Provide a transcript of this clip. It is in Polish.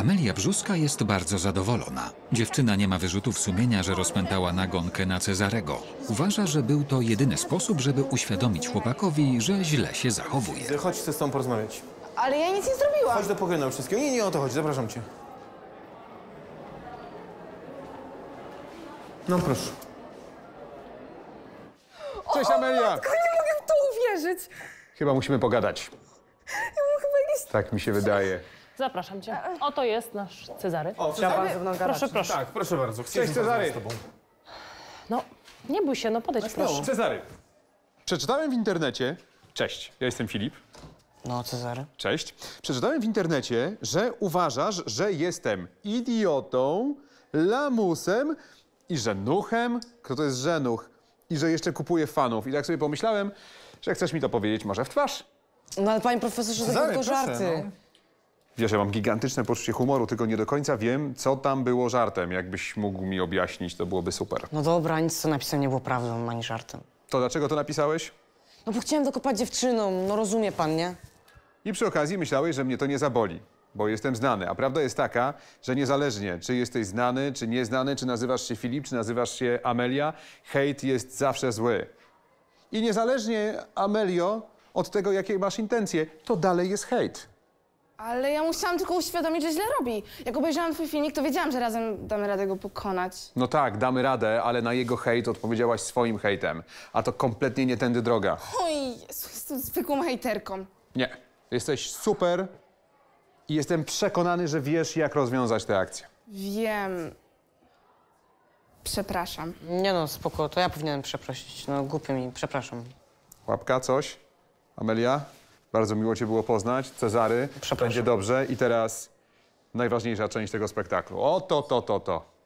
Amelia Brzuska jest bardzo zadowolona. Dziewczyna nie ma wyrzutów sumienia, że rozpętała nagonkę na Cezarego. Uważa, że był to jedyny sposób, żeby uświadomić chłopakowi, że źle się zachowuje. Chodź, chcę z tobą porozmawiać. Ale ja nic nie zrobiłam. Chodź do pokoju na wszystkiego. Nie, nie o to chodzi, zapraszam cię. No proszę. Cześć, Amelia! Matko, nie mogę w to uwierzyć. Chyba musimy pogadać. Ja mam chyba jakieś... Tak mi się wydaje. Zapraszam cię. E, e. Oto jest nasz Cezary. O, Trzeba Cezary? Proszę, proszę. Tak, proszę bardzo. Chcę Cześć, Cezary. z tobą. No, nie bój się, no podejdź proszę. Cezary. Przeczytałem w internecie... Cześć, ja jestem Filip. No, Cezary. Cześć. Przeczytałem w internecie, że uważasz, że jestem idiotą, lamusem i żenuchem. Kto to jest żenuch? I że jeszcze kupuję fanów. I tak sobie pomyślałem, że chcesz mi to powiedzieć może w twarz. No ale panie profesorze, to Cezary, tylko żarty. No. Wiesz, ja mam gigantyczne poczucie humoru, tylko nie do końca wiem, co tam było żartem. Jakbyś mógł mi objaśnić, to byłoby super. No dobra, nic co napisałem nie było prawdą ani żartem. To dlaczego to napisałeś? No bo chciałem dokopać dziewczynom, no rozumie pan, nie? I przy okazji myślałeś, że mnie to nie zaboli, bo jestem znany. A prawda jest taka, że niezależnie czy jesteś znany, czy nieznany, czy nazywasz się Filip, czy nazywasz się Amelia, hejt jest zawsze zły. I niezależnie, Amelio, od tego, jakie masz intencje, to dalej jest hejt. Ale ja musiałam tylko uświadomić, że źle robi. Jak obejrzałam twój filmik, to wiedziałam, że razem damy radę go pokonać. No tak, damy radę, ale na jego hejt odpowiedziałaś swoim hejtem. A to kompletnie nie tędy droga. Oj, Jezu, jestem zwykłą hejterką. Nie, jesteś super i jestem przekonany, że wiesz, jak rozwiązać tę akcję. Wiem. Przepraszam. Nie no, spoko, to ja powinienem przeprosić. No głupio mi, przepraszam. Łapka, coś? Amelia? Bardzo miło Cię było poznać. Cezary, będzie dobrze. I teraz najważniejsza część tego spektaklu. O, to, to, to, to.